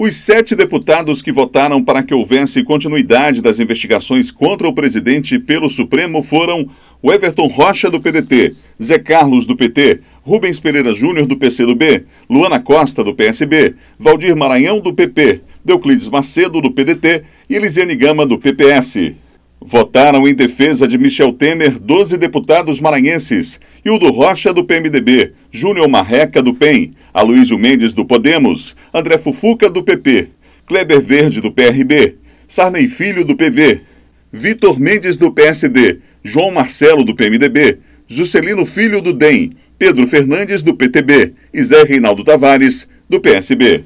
Os sete deputados que votaram para que houvesse continuidade das investigações contra o presidente pelo Supremo foram o Everton Rocha, do PDT, Zé Carlos, do PT, Rubens Pereira Júnior, do PCdoB, Luana Costa, do PSB, Valdir Maranhão, do PP, Deuclides Macedo, do PDT e Elisiane Gama, do PPS. Votaram em defesa de Michel Temer 12 deputados maranhenses, Hildo Rocha, do PMDB, Júnior Marreca, do PEN, Aloysio Mendes, do Podemos, André Fufuca, do PP, Kleber Verde, do PRB, Sarney Filho, do PV, Vitor Mendes, do PSD, João Marcelo, do PMDB, Juscelino Filho, do DEM, Pedro Fernandes, do PTB e Zé Reinaldo Tavares, do PSB.